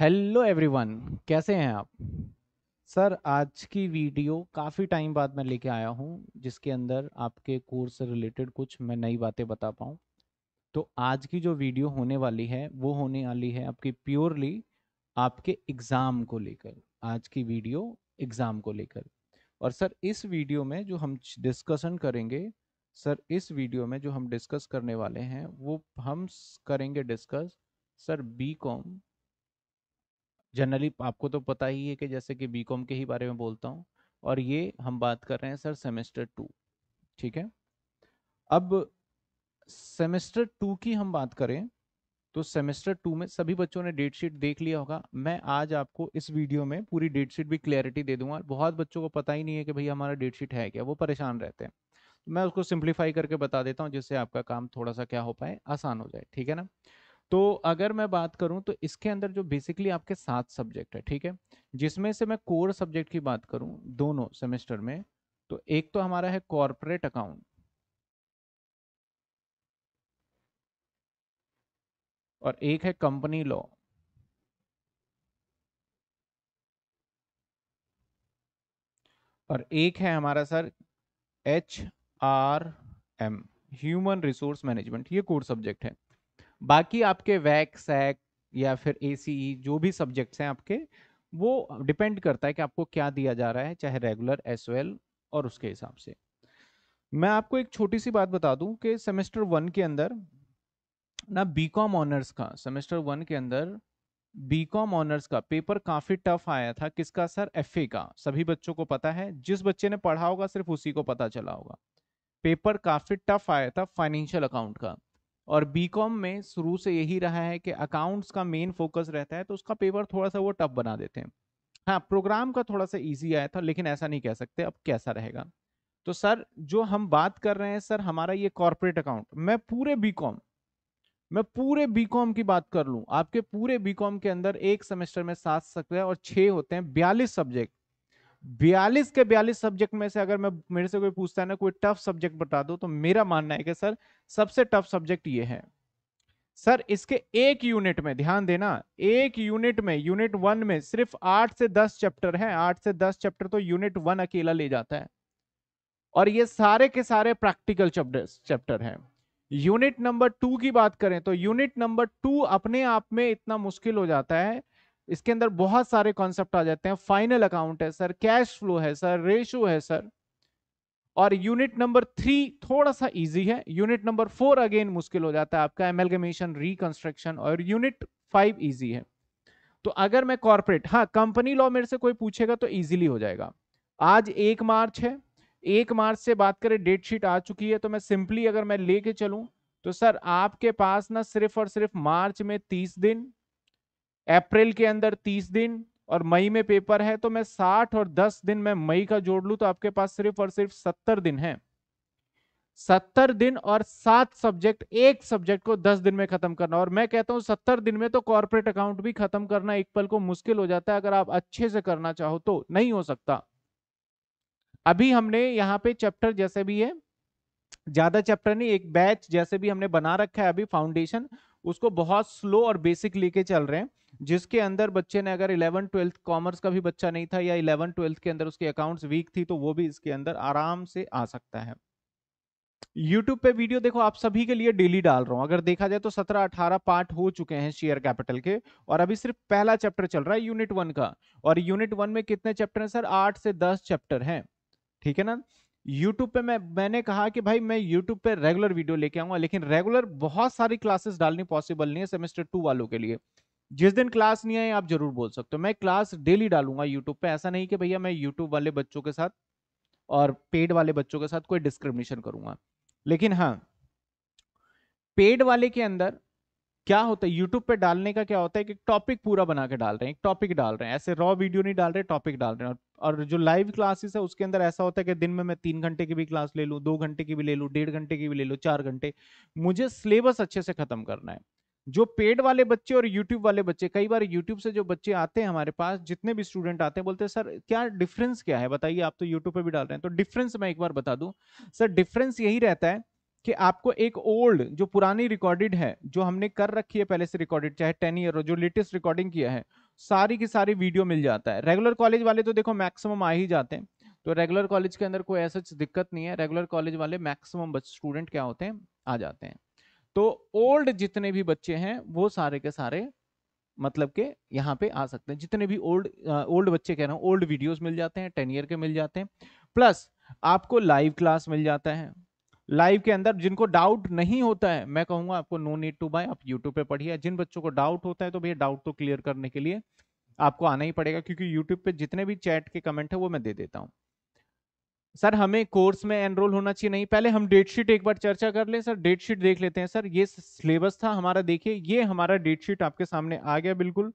hello everyone कैसे हैं आप सर आज की वीडियो काफ़ी टाइम बाद मैं लेके आया हूं जिसके अंदर आपके कोर्स से रिलेटेड कुछ मैं नई बातें बता पाऊं तो आज की जो वीडियो होने वाली है वो होने वाली है आपकी प्योरली आपके एग्ज़ाम को लेकर आज की वीडियो एग्ज़ाम को लेकर और सर इस वीडियो में जो हम डिस्कशन करेंगे सर इस वीडियो में जो हम डिस्कस करने वाले हैं वो हम करेंगे discuss sir B com generally आपको तो पता ही है कि जैसे कि बीकॉम के ही बारे में बोलता हूँ और ये हम बात कर रहे हैं सर सेमेस्टर टू ठीक है अब सेमेस्टर टू की हम बात करें तो सेमेस्टर टू में सभी बच्चों ने डेट शीट देख लिया होगा मैं आज आपको इस वीडियो में पूरी डेट शीट भी क्लियरिटी दे दूंगा बहुत बच्चों को पता ही नहीं है कि भाई हमारा डेट शीट है क्या वो परेशान रहते हैं मैं उसको सिंप्लीफाई करके बता देता हूँ जिससे आपका काम थोड़ा सा क्या हो पाए आसान हो जाए ठीक है ना तो अगर मैं बात करूं तो इसके अंदर जो बेसिकली आपके सात सब्जेक्ट है ठीक है जिसमें से मैं कोर सब्जेक्ट की बात करूं दोनों सेमेस्टर में तो एक तो हमारा है कॉरपोरेट अकाउंट और एक है कंपनी लॉ और एक है हमारा sir H R M human resource management ये कोर सब्जेक्ट है बाकी आपके वैक सैक या फिर ए e जो भी सब्जेक्ट्स हैं आपके वो डिपेंड करता है कि आपको क्या दिया जा रहा है चाहे रेगुलर एस और उसके हिसाब से मैं आपको एक छोटी सी बात बता दूं कि सेमेस्टर वन के अंदर ना बी कॉम ऑनर्स का सेमेस्टर वन के अंदर बी कॉम ऑनर्स का पेपर काफ़ी टफ आया था किसका सर एफ का सभी बच्चों को पता है जिस बच्चे ने पढ़ा होगा सिर्फ उसी को पता चला होगा पेपर काफ़ी टफ आया था फाइनेंशियल अकाउंट का और बीकॉम में शुरू से यही रहा है कि अकाउंट्स का मेन फोकस रहता है तो उसका पेपर थोड़ा सा वो टफ बना देते हैं हाँ प्रोग्राम का थोड़ा सा ईजी आया था लेकिन ऐसा नहीं कह सकते अब कैसा रहेगा तो सर जो हम बात कर रहे हैं सर हमारा ये कॉरपोरेट अकाउंट मैं पूरे बी मैं पूरे बी की बात कर लूँ आपके पूरे बी के अंदर एक सेमेस्टर में सात हैं और छः होते हैं बयालीस सब्जेक्ट बयालीस के बयालीस सब्जेक्ट में से अगर मैं मेरे से कोई पूछता है ना कोई टफ सब्जेक्ट बता दो तो मेरा मानना है कि सर सबसे टफ सब्जेक्ट ये है सर इसके एक यूनिट में ध्यान देना एक यूनिट में यूनिट वन में सिर्फ आठ से दस चैप्टर हैं आठ से दस चैप्टर तो यूनिट वन अकेला ले जाता है और ये सारे के सारे प्रैक्टिकल चैप्टर हैं यूनिट नंबर टू की बात करें तो यूनिट नंबर टू अपने आप में इतना मुश्किल हो जाता है इसके अंदर बहुत सारे कॉन्सेप्ट आ जाते हैं फाइनल अकाउंट है सर कैश फ्लो है सर रेशो है सर और यूनिट नंबर थ्री थोड़ा सा इजी है यूनिट नंबर फोर अगेन मुश्किल हो जाता है आपका एमएलगमेशन रिकंस्ट्रक्शन और यूनिट फाइव इजी है तो अगर मैं कॉर्पोरेट हाँ कंपनी लॉ मेरे से कोई पूछेगा तो इजीली हो जाएगा आज एक मार्च है एक मार्च से बात करें डेट शीट आ चुकी है तो मैं सिंपली अगर मैं लेके चलूँ तो सर आपके पास ना सिर्फ और सिर्फ मार्च में तीस दिन अप्रैल के अंदर तीस दिन और मई में पेपर है तो मैं साठ और दस दिन में मई का जोड़ लू तो आपके पास सिर्फ और सिर्फ सत्तर दिन है सत्तर दिन और सात सब्जेक्ट एक सब्जेक्ट को दस दिन में खत्म करना और मैं कहता हूं सत्तर दिन में तो कॉर्पोरेट अकाउंट भी खत्म करना एक पल को मुश्किल हो जाता है अगर आप अच्छे से करना चाहो तो नहीं हो सकता अभी हमने यहाँ पे चैप्टर जैसे भी है ज्यादा चैप्टर नहीं एक बैच जैसे भी हमने बना रखा है अभी फाउंडेशन उसको बहुत स्लो और बेसिक लेके चल रहे हैं जिसके अंदर बच्चे ने अगर इलेवन ट्वेल्थ कॉमर्स का भी बच्चा नहीं था या इलेवन ट्वेल्थ के अंदर उसके अकाउंट्स वीक थी तो वो भी इसके अंदर आराम से आ सकता है यूट्यूब पे वीडियो देखो आप सभी के लिए डेली डाल रहा हूँ अगर देखा जाए तो सत्रह अठारह पार्ट हो चुके हैं शेयर कैपिटल के और अभी सिर्फ पहला चैप्टर चल रहा है यूनिट वन का और यूनिट वन में कितने चैप्टर हैं सर आठ से दस चैप्टर हैं ठीक है ना यूट्यूब पे मैं मैंने कहा कि भाई मैं यूट्यूब पे रेगुलर वीडियो लेके आऊंगा लेकिन रेगुलर बहुत सारी क्लासेस डालनी पॉसिबल नहीं है सेमेस्टर टू वालों के लिए जिस दिन क्लास नहीं आई आप जरूर बोल सकते हो मैं क्लास डेली डालूंगा यूट्यूब पे ऐसा नहीं कि भैया मैं यूट्यूब वाले बच्चों के साथ और पेड वाले बच्चों के साथ कोई डिस्क्रिमिनेशन करूंगा लेकिन हाँ पेड वाले के अंदर क्या होता है यूट्यूब पे डालने का क्या होता है कि टॉपिक पूरा बना के डाल रहे हैं एक टॉपिक डाल रहे हैं ऐसे रॉ वीडियो नहीं डाल रहे टॉपिक डाल रहे हैं और और जो लाइव क्लासेस है उसके अंदर ऐसा होता है कि दिन में मैं तीन घंटे की भी क्लास ले लूँ दो घंटे की भी ले लूँ डेढ़ घंटे की भी ले लूँ चार घंटे मुझे सिलेबस अच्छे से खत्म करना है जो पेड वाले बच्चे और यूट्यूब वाले बच्चे कई बार यूट्यूब से जो बच्चे आते हैं हमारे पास जितने भी स्टूडेंट आते हैं बोलते हैं सर क्या डिफरेंस क्या है बताइए आप तो यूट्यूब पर भी डाल रहे हैं तो डिफरेंस मैं एक बार बता दूँ सर डिफरेंस यही रहता है कि आपको एक ओल्ड जो पुरानी रिकॉर्डेड है जो हमने कर रखी है पहले से रिकॉर्डेड चाहे टेन ईयर हो जो लेटेस्ट रिकॉर्डिंग किया है सारी की सारी वीडियो मिल जाता है रेगुलर कॉलेज वाले तो देखो मैक्सिमम आ ही जाते हैं तो रेगुलर कॉलेज के अंदर कोई ऐसा दिक्कत नहीं है रेगुलर कॉलेज वाले मैक्सिमम स्टूडेंट क्या होते हैं आ जाते हैं तो ओल्ड जितने भी बच्चे हैं वो सारे के सारे मतलब के यहाँ पे आ सकते हैं जितने भी ओल्ड ओल्ड बच्चे कह रहे हैं ओल्ड वीडियोस मिल जाते हैं टेन ईयर के मिल जाते हैं प्लस आपको लाइव क्लास मिल जाता है लाइव के अंदर जिनको डाउट नहीं होता है मैं कहूंगा आपको नो नीड टू बाय आप यूट्यूब पे पढ़िए जिन बच्चों को डाउट होता है तो भैया डाउट तो क्लियर करने के लिए आपको आना ही पड़ेगा क्योंकि यूट्यूब पे जितने भी चैट के कमेंट है वो मैं दे देता हूँ सर हमें कोर्स में एनरोल होना चाहिए नहीं पहले हम डेटशीट एक बार चर्चा कर ले सर डेटशीट देख लेते हैं सर ये सिलेबस था हमारा देखिए ये हमारा डेटशीट आपके सामने आ गया बिल्कुल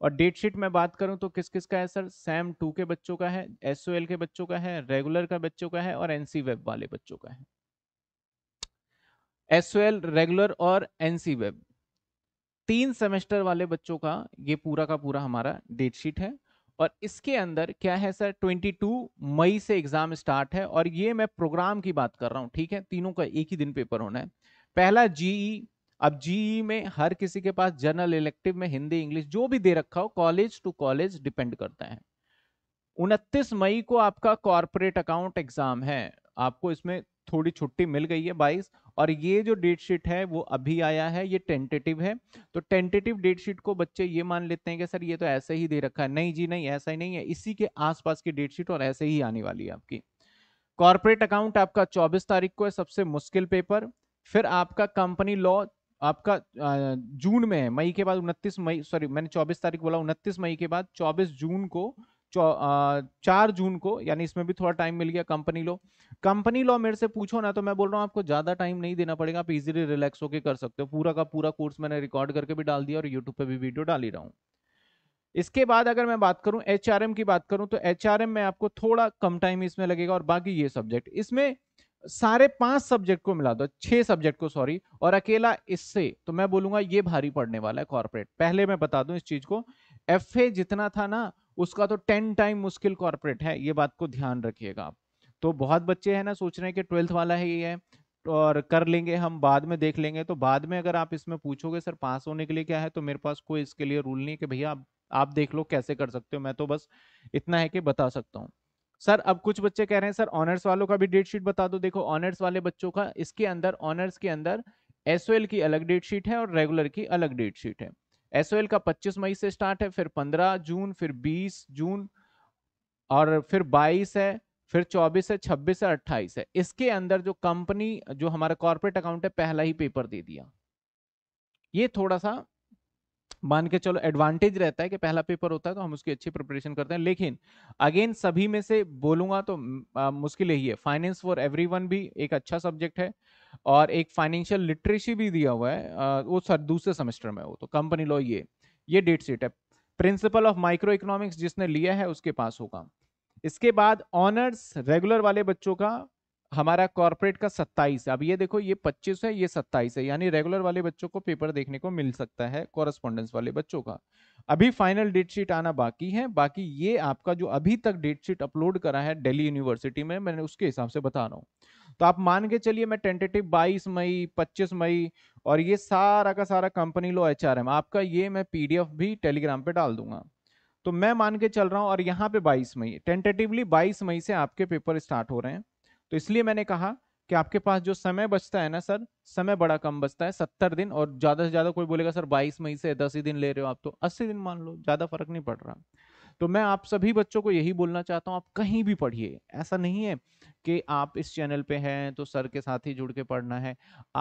और डेटशीट में बात करूं तो किस किस का है सर सैम टू के बच्चों का है एसओएल के बच्चों का है रेगुलर का बच्चों का है और एनसी वेब वाले बच्चों का है एस रेगुलर और एन वेब तीन सेमेस्टर वाले बच्चों का ये पूरा का पूरा हमारा डेट शीट है और इसके अंदर क्या है सर 22 मई से एग्जाम स्टार्ट है और ये मैं प्रोग्राम की बात कर रहा हूँ ठीक है तीनों का एक ही दिन पेपर होना है पहला जीई अब जीई में हर किसी के पास जनरल इलेक्टिव में हिंदी इंग्लिश जो भी दे रखा हो कॉलेज टू कॉलेज डिपेंड करता है उनतीस मई को आपका कॉरपोरेट अकाउंट एग्जाम है आपको इसमें थोड़ी छुट्टी मिल गई है बाईस और ये जो डेट शीट है वो अभी आया है ये टेंटेटिव है तो टेंटेटिव डेट शीट को बच्चे ये मान लेते हैं कि सर ये तो ऐसे ही दे रखा है नहीं जी नहीं ऐसा ही नहीं है इसी के आसपास की डेट शीट और ऐसे ही आने वाली है आपकी कॉरपोरेट अकाउंट आपका चौबीस तारीख को है सबसे मुश्किल पेपर फिर आपका कंपनी लॉ आपका जून में है मई के बाद उनतीस मई सॉरी मैंने चौबीस तारीख बोला उनतीस मई के बाद चौबीस जून को चार जून को यानी इसमें भी थोड़ा टाइम मिल गया कंपनी लॉ कंपनी लॉ मेरे से पूछो ना तो मैं बोल रहा हूँ आपको ज्यादा टाइम नहीं देना पड़ेगा आप इजिली रिलैक्स होकर कर सकते हो पूरा का पूरा कोर्स मैंने रिकॉर्ड करके भी डाल दिया और यूट्यूब पर भी वीडियो डाल ही रहा हूँ इसके बाद अगर मैं बात करूँ एच की बात करूं तो एच में आपको थोड़ा कम टाइम इसमें लगेगा और बाकी ये सब्जेक्ट इसमें सारे पांच सब्जेक्ट को मिला दो छह सब्जेक्ट को सॉरी और अकेला इससे तो मैं बोलूंगा ये भारी पढ़ने वाला है कॉर्पोरेट पहले मैं बता दूं इस चीज को एफ जितना था ना उसका तो टेन टाइम मुश्किल कॉर्पोरेट है ये बात को ध्यान रखिएगा आप तो बहुत बच्चे हैं ना सोच रहे हैं कि ट्वेल्थ वाला है ये है और कर लेंगे हम बाद में देख लेंगे तो बाद में अगर आप इसमें पूछोगे सर पास होने के लिए क्या है तो मेरे पास कोई इसके लिए रूल नहीं कि भैया आप आप देख लो कैसे कर सकते हो मैं तो बस इतना है कि बता सकता हूँ सर अब कुछ बच्चे कह रहे हैं सर ऑनर्स वालों का भी डेट शीट बता दो देखो ऑनर्स वाले बच्चों का इसके अंदर ऑनर्स के अंदर एस की अलग डेट शीट है और रेगुलर की अलग डेट शीट है एसओएल का 25 मई से स्टार्ट है फिर 15 जून फिर 20 जून और फिर 22 है फिर 24 है 26 है 28 है इसके अंदर जो कंपनी जो हमारा कॉर्पोरेट अकाउंट है पहला ही पेपर दे दिया ये थोड़ा सा मान के चलो एडवांटेज रहता है कि पहला पेपर होता है तो हम उसकी अच्छी प्रिपरेशन करते हैं लेकिन अगेन सभी में से बोलूंगा तो आ, मुश्किल यही है फाइनेंस फॉर एवरी भी एक अच्छा सब्जेक्ट है और एक फाइनेंशियल लिटरेसी भी दिया हुआ है आ, वो सर दूसरे सेमेस्टर में हो तो कंपनी लॉ ये ये डेट सीट है प्रिंसिपल ऑफ माइक्रो इकोनॉमिक्स जिसने लिया है उसके पास होगा इसके बाद ऑनर्स रेगुलर वाले बच्चों का हमारा कॉर्पोरेट का सत्ताईस अब ये देखो ये पच्चीस है ये सत्ताईस है यानी रेगुलर वाले बच्चों को पेपर देखने को मिल सकता है कॉरेस्पॉन्डेंस वाले बच्चों का अभी फाइनल डेट शीट आना बाकी है बाकी ये आपका जो अभी तक डेट शीट अपलोड करा है दिल्ली यूनिवर्सिटी में मैंने उसके हिसाब से बता रहा हूँ तो आप मान के चलिए मैं टेंटेटिव 22 मई 25 मई और ये सारा का सारा कंपनी लो एच आपका ये मैं पीडीएफ भी टेलीग्राम पे डाल दूंगा तो मैं मान के चल रहा हूँ और यहाँ पे बाईस मई टेंटेटिवली बाईस मई से आपके पेपर स्टार्ट हो रहे हैं तो इसलिए मैंने कहा कि आपके पास जो समय बचता है ना सर समय बड़ा कम बचता है सत्तर दिन और ज्यादा से ज्यादा कोई बोलेगा सर बाईस मई से दस ही दिन ले रहे हो आप तो अस्सी दिन मान लो ज्यादा फर्क नहीं पड़ रहा तो मैं आप सभी बच्चों को यही बोलना चाहता हूँ आप कहीं भी पढ़िए ऐसा नहीं है कि आप इस चैनल पे हैं तो सर के साथ ही जुड़ के पढ़ना है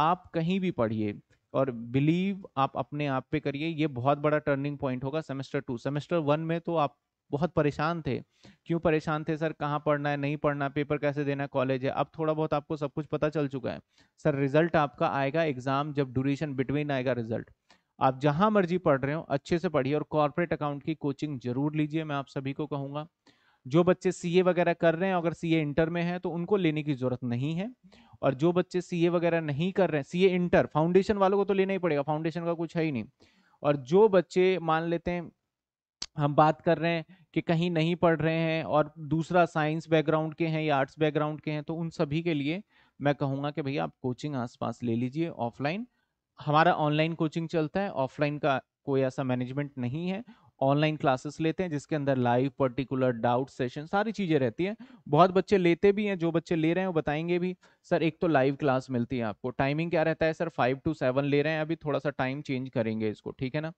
आप कहीं भी पढ़िए और बिलीव आप अपने आप पे करिए ये बहुत बड़ा टर्निंग पॉइंट होगा सेमेस्टर टू सेमेस्टर वन में तो आप बहुत परेशान थे क्यों परेशान थे सर कहाँ पढ़ना है नहीं पढ़ना पेपर कैसे देना कॉलेज है अब थोड़ा बहुत आपको सब कुछ पता चल चुका है सर रिजल्ट आपका आएगा एग्जाम जब ड्यूरेशन बिटवीन आएगा रिजल्ट आप जहाँ मर्जी पढ़ रहे हो अच्छे से पढ़िए और कॉर्पोरेट अकाउंट की कोचिंग जरूर लीजिए मैं आप सभी को कहूँगा जो बच्चे सी वगैरह कर रहे हैं अगर सी इंटर में है तो उनको लेने की ज़रूरत नहीं है और जो बच्चे सी वगैरह नहीं कर रहे हैं सी इंटर फाउंडेशन वालों को तो लेना ही पड़ेगा फाउंडेशन का कुछ है ही नहीं और जो बच्चे मान लेते हैं हम बात कर रहे हैं कि कहीं नहीं पढ़ रहे हैं और दूसरा साइंस बैकग्राउंड के हैं या आर्ट्स बैकग्राउंड के हैं तो उन सभी के लिए मैं कहूँगा कि भैया आप कोचिंग आसपास ले लीजिए ऑफलाइन हमारा ऑनलाइन कोचिंग चलता है ऑफलाइन का कोई ऐसा मैनेजमेंट नहीं है ऑनलाइन क्लासेस लेते हैं जिसके अंदर लाइव पर्टिकुलर डाउट सेशन सारी चीज़ें रहती हैं बहुत बच्चे लेते भी हैं जो बच्चे ले रहे हैं वो बताएंगे भी सर एक तो लाइव क्लास मिलती है आपको टाइमिंग क्या रहता है सर फाइव टू सेवन ले रहे हैं अभी थोड़ा सा टाइम चेंज करेंगे इसको ठीक है ना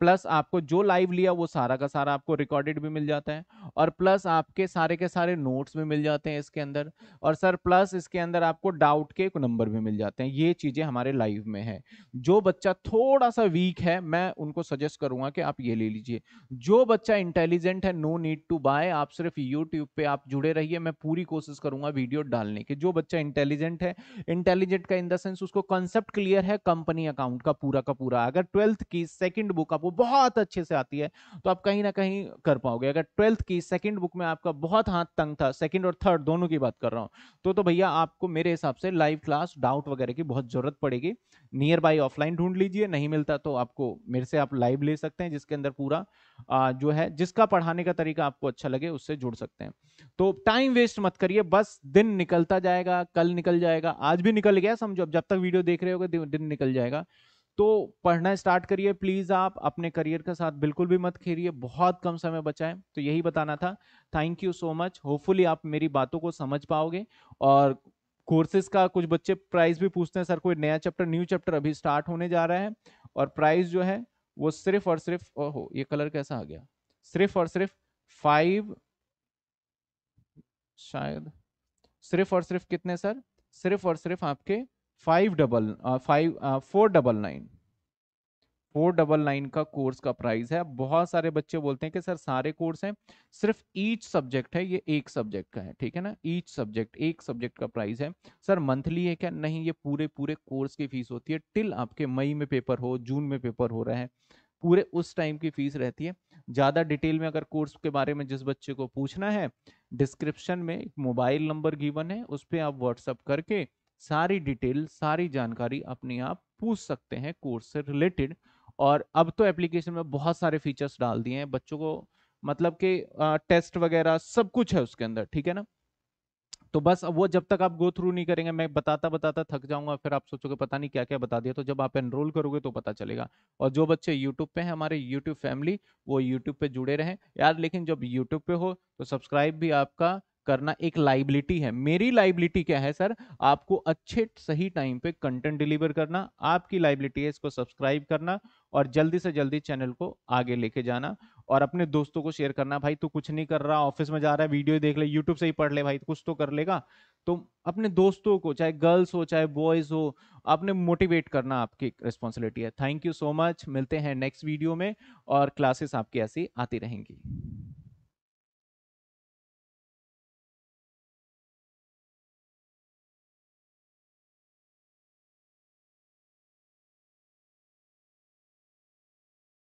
प्लस आपको जो लाइव लिया वो सारा का सारा आपको रिकॉर्डेड भी मिल जाता है और प्लस आपके सारे के सारे नोट्स भी मिल जाते हैं इसके अंदर और सर प्लस इसके अंदर आपको डाउट के नंबर भी मिल जाते हैं ये चीज़ें हमारे लाइव में है जो बच्चा थोड़ा सा वीक है मैं उनको सजेस्ट करूंगा कि आप ये ले लीजिए जो बच्चा इंटेलिजेंट है नो नीड टू बाय आप सिर्फ यूट्यूब पे आप जुड़े रहिए मैं पूरी कोशिश करूंगा वीडियो डालने की जो बच्चा इंटेलिजेंट है इंटेलिजेंट का इन द सेंस उसको कंसेप्ट क्लियर है कंपनी अकाउंट का पूरा का पूरा अगर ट्वेल्थ की सेकेंड बुक आपको बहुत अच्छे से आती है तो आप कहीं ना कहीं कर पाओगे अगर ट्वेल्थ की सेकेंड बुक में आपका बहुत हाथ तंग था सेकेंड और थर्ड दोनों की बात कर रहा हूँ तो, तो भैया आपको मेरे हिसाब से लाइव क्लास डाउट वगैरह की बहुत जरूरत पड़ेगी नियर बाई ऑफलाइन ढूंढ लीजिए नहीं मिलता तो आपको मेरे से आप लाइव ले सकते हैं जिसके अंदर पूरा आ, जो है जिसका पढ़ाने का तरीका आपको अच्छा लगे उससे जुड़ सकते हैं तो टाइम वेस्ट मत करिए बस दिन निकलता जाएगा कल निकल जाएगा आज भी निकल गया समझो अब जब तक वीडियो देख रहे हो दिन निकल जाएगा तो पढ़ना स्टार्ट करिए प्लीज़ आप अपने करियर के साथ बिल्कुल भी मत खेरिए बहुत कम समय बचा है तो यही बताना था thank you so much hopefully आप मेरी बातों को समझ पाओगे और कोर्सेज का कुछ बच्चे प्राइस भी पूछते हैं सर कोई नया चैप्टर न्यू चैप्टर अभी स्टार्ट होने जा रहा है और प्राइस जो है वो सिर्फ और सिर्फ ओहो ये कलर कैसा आ गया सिर्फ और सिर्फ फाइव शायद सिर्फ और सिर्फ कितने सर सिर्फ और सिर्फ आपके five double five four double nine four double nine का कोर्स का प्राइस है बहुत सारे बच्चे बोलते हैं कि सर सारे कोर्स हैं सिर्फ ईच सब्जेक्ट है ये एक सब्जेक्ट का है ठीक है ना ईच सब्जेक्ट एक सब्जेक्ट का प्राइस है सर मंथली है क्या नहीं ये पूरे पूरे कोर्स की फीस होती है टिल आपके मई में पेपर हो जून में पेपर हो रहा है पूरे उस टाइम की फीस रहती है ज़्यादा डिटेल में अगर कोर्स के बारे में जिस बच्चे को पूछना है डिस्क्रिप्शन में एक मोबाइल नंबर गिवन है उस पर आप व्हाट्सअप करके सारी डिटेल सारी जानकारी अपने आप पूछ सकते हैं कोर्स से रिलेटेड और अब तो एप्लीकेशन में बहुत सारे फीचर्स डाल दिए हैं बच्चों को मतलब कि टेस्ट वगैरह सब कुछ है उसके अंदर ठीक है ना तो बस वो जब तक आप गो थ्रू नहीं करेंगे मैं बताता बताता थक जाऊंगा फिर आप सोचोगे पता नहीं क्या क्या बता दिया तो जब आप एनरोल करोगे तो पता चलेगा और जो बच्चे यूट्यूब पे हैं हमारे यूट्यूब फैमिली वो यूट्यूब पे जुड़े रहें यार लेकिन जब यूट्यूब पे हो तो सब्सक्राइब भी आपका करना एक लाइबिलिटी है मेरी लाइबिलिटी क्या है सर आपको अच्छे सही टाइम पे कंटेंट डिलीवर करना आपकी लाइबिलिटी है इसको सब्सक्राइब करना और जल्दी से जल्दी चैनल को आगे लेके जाना और अपने दोस्तों को शेयर करना भाई तू कुछ नहीं कर रहा ऑफिस में जा रहा है वीडियो देख ले यूट्यूब से ही पढ़ ले भाई कुछ तो कर लेगा तो अपने दोस्तों को चाहे गर्ल्स हो चाहे बॉयज हो आपने मोटिवेट करना आपकी रिस्पॉन्सिबिलिटी है थैंक यू सो मच मिलते हैं नेक्स्ट वीडियो में और क्लासेस आपकी ऐसी आती रहेंगी